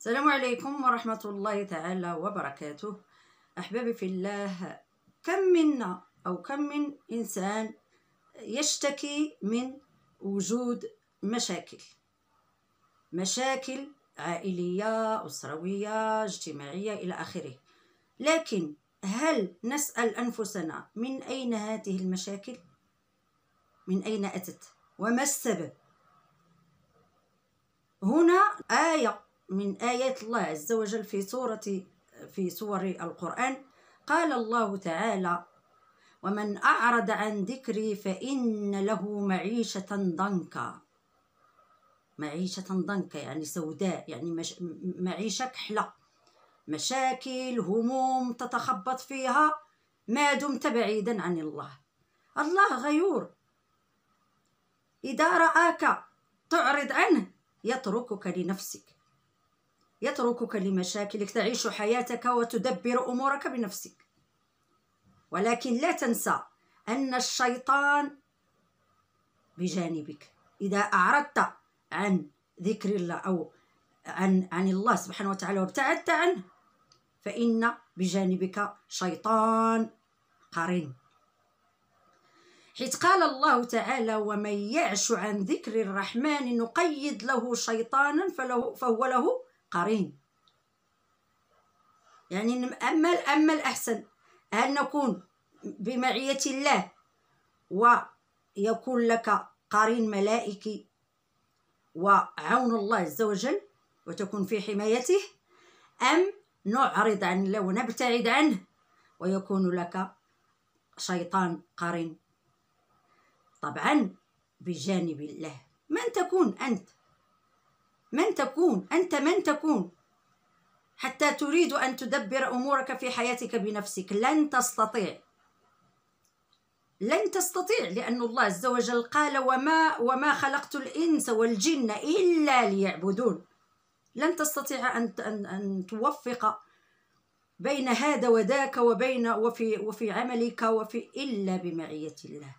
السلام عليكم ورحمة الله تعالى وبركاته أحبابي في الله كم منا أو كم من إنسان يشتكي من وجود مشاكل مشاكل عائلية أسروية اجتماعية إلى آخره لكن هل نسأل أنفسنا من أين هذه المشاكل؟ من أين أتت؟ وما السبب؟ هنا آية من آيات الله عز وجل في سورة في سور القرآن قال الله تعالى ومن أعرض عن ذكري فإن له معيشة ضنكا معيشة ضنكا يعني سوداء يعني مش معيشة كحلة مشاكل هموم تتخبط فيها ما دمت بعيدا عن الله الله غيور إذا رآك تعرض عنه يتركك لنفسك يتركك لمشاكلك تعيش حياتك وتدبر امورك بنفسك ولكن لا تنسى ان الشيطان بجانبك اذا اعرضت عن ذكر الله او عن عن الله سبحانه وتعالى وابتعدت عنه فان بجانبك شيطان قرين حيث قال الله تعالى ومن يعش عن ذكر الرحمن نقيد له شيطانا فله فهو له قرين يعني أما أما الأحسن أن نكون بمعية الله ويكون لك قرين ملائكي وعون الله عز وجل وتكون في حمايته أم نعرض عن الله ونبتعد عنه ويكون لك شيطان قرين طبعا بجانب الله من تكون أنت من تكون أنت من تكون حتى تريد أن تدبر أمورك في حياتك بنفسك لن تستطيع لن تستطيع لأن الله عز وجل قال وما وما خلقت الإنس والجن إلا ليعبدون لن تستطيع أن أن, أن توفق بين هذا وذاك وبين وفي وفي عملك وفي إلا بمعية الله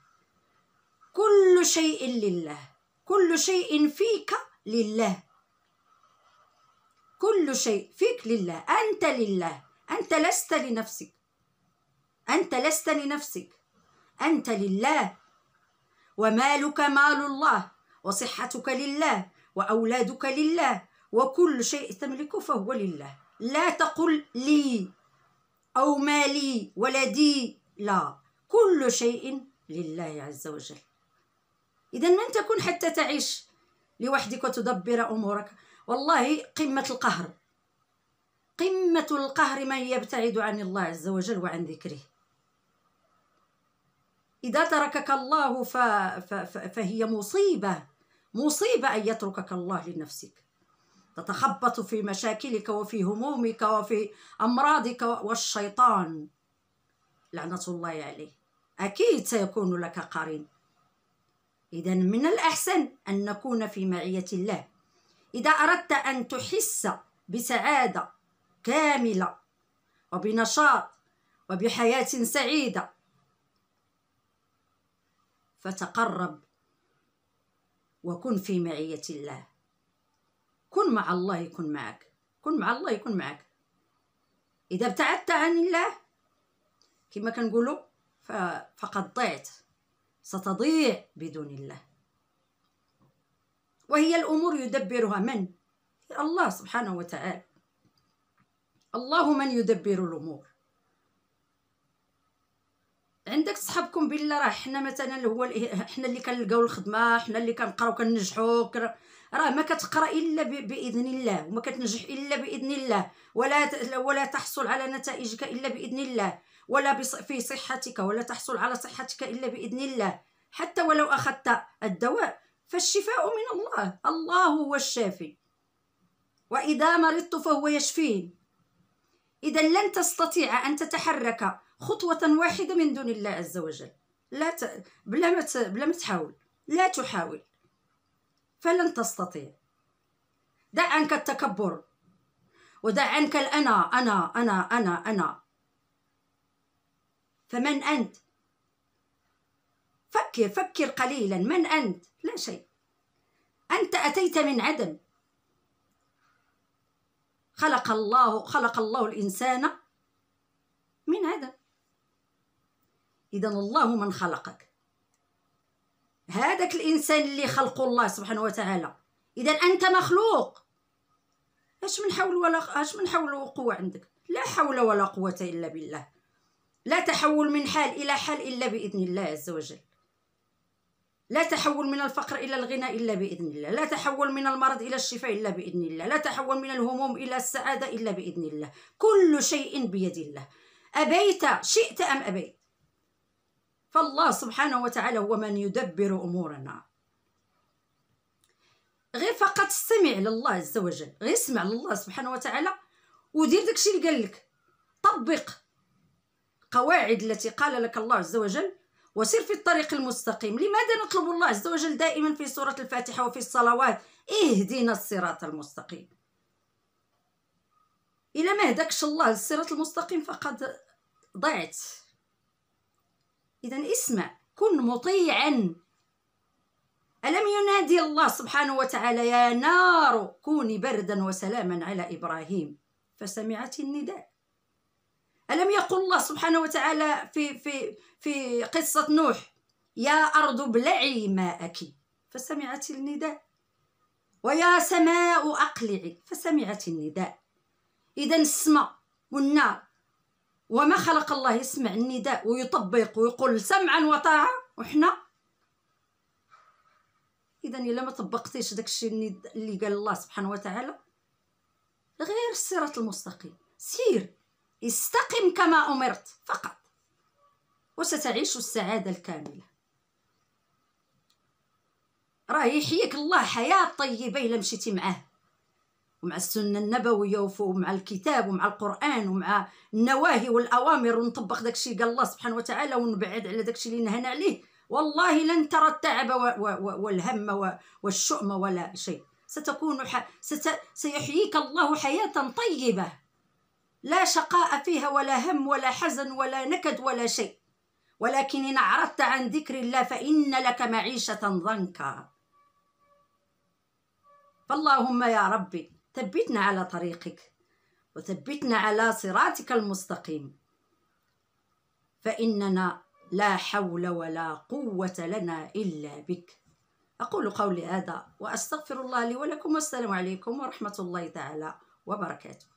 كل شيء لله كل شيء فيك لله كل شيء فيك لله أنت لله أنت لست لنفسك أنت لست لنفسك أنت لله ومالك مال الله وصحتك لله وأولادك لله وكل شيء تملكه فهو لله لا تقل لي أو مالي ولدي لا كل شيء لله عز وجل إذا من تكون حتى تعيش لوحدك وتدبر أمورك والله قمة القهر قمة القهر من يبتعد عن الله عز وجل وعن ذكره إذا تركك الله ف... ف... ف... فهي مصيبة مصيبة أن يتركك الله لنفسك تتخبط في مشاكلك وفي همومك وفي أمراضك والشيطان لعنة الله عليه أكيد سيكون لك قرين إذا من الأحسن أن نكون في معية الله إذا أردت أن تحس بسعادة كاملة وبنشاط وبحياة سعيدة فتقرب وكن في معية الله كن مع الله يكون معك كن مع الله يكون معك إذا ابتعدت عن الله كما كنقولوا فقد ضعت ستضيع بدون الله وهي الأمور يدبرها من؟ الله سبحانه وتعالى الله من يدبر الأمور عندك صحابكم بالله راه حنا مثلا هو حنا اللي كنلقاو الخدمه حنا اللي كنقراو كنجحوا راه ما كتقرا الا باذن الله وما كتنجح الا باذن الله ولا ولا تحصل على نتائجك الا باذن الله ولا في صحتك ولا تحصل على صحتك الا باذن الله حتى ولو اخذت الدواء فالشفاء من الله الله هو الشافي وإذا مرضت فهو يشفين إذا لن تستطيع أن تتحرك خطوة واحدة من دون الله عز وجل لا ت... بلا ما ت... بلا ما تحاول لا تحاول فلن تستطيع دع عنك التكبر ودع عنك الأنا أنا أنا أنا أنا فمن أنت فكر فكر قليلا من أنت لا شيء أنت أتيت من عدم خلق الله خلق الله الإنسان من عدم إذا الله من خلقك هذاك الإنسان اللي خلق الله سبحانه وتعالى إذا أنت مخلوق اش من حول ولا اش من حول وقوة عندك لا حول ولا قوة إلا بالله لا تحول من حال إلى حال إلا بإذن الله عز وجل لا تحول من الفقر إلى الغنى إلا بإذن الله لا تحول من المرض إلى الشفاء إلا بإذن الله لا تحول من الهموم إلى السعادة إلا بإذن الله كل شيء بيد الله أبيت شئت أم أبيت فالله سبحانه وتعالى هو من يدبر أمورنا غير فقط استمع لله عز وجل غير اسمع لله سبحانه وتعالى ودير داكشي اللي قال لك طبق قواعد التي قال لك الله عز وجل وسير في الطريق المستقيم لماذا نطلب الله عز وجل دائما في سورة الفاتحة وفي الصلوات اهدنا الصراط المستقيم إلى ما هداكش الله الصراط المستقيم فقد ضعت إذا اسمع كن مطيعا ألم ينادي الله سبحانه وتعالى يا نار كوني بردا وسلاما على إبراهيم فسمعت النداء ألم يقل الله سبحانه وتعالى في في في قصة نوح يا أرض ابلعي ماءك فسمعت النداء ويا سماء أقلعي فسمعت النداء إذا السماء والنار وما خلق الله يسمع النداء ويطبق ويقول سمعا وطاعة وحنا إذا إلا ما طبقتيش داكشي اللي قال الله سبحانه وتعالى غير الصراط المستقيم سير استقم كما أمرت فقط وستعيش السعادة الكاملة راه يحييك الله حياة طيبة إلا مشيتي معاه ومع السنة النبوية ومع الكتاب ومع القرآن ومع النواهي والأوامر ونطبق داكشي قال الله سبحانه وتعالى ونبعد على داكشي اللي نهانا عليه والله لن ترى التعب والهم والشؤم ولا شيء ستكون ح... ست... سيحييك الله حياة طيبة لا شقاء فيها ولا هم ولا حزن ولا نكد ولا شيء ولكن إن أعرضت عن ذكر الله فإن لك معيشة ضنكا فاللهم يا ربي ثبتنا على طريقك وثبتنا على صراطك المستقيم فإننا لا حول ولا قوة لنا إلا بك أقول قولي هذا وأستغفر الله لي ولكم والسلام عليكم ورحمة الله تعالى وبركاته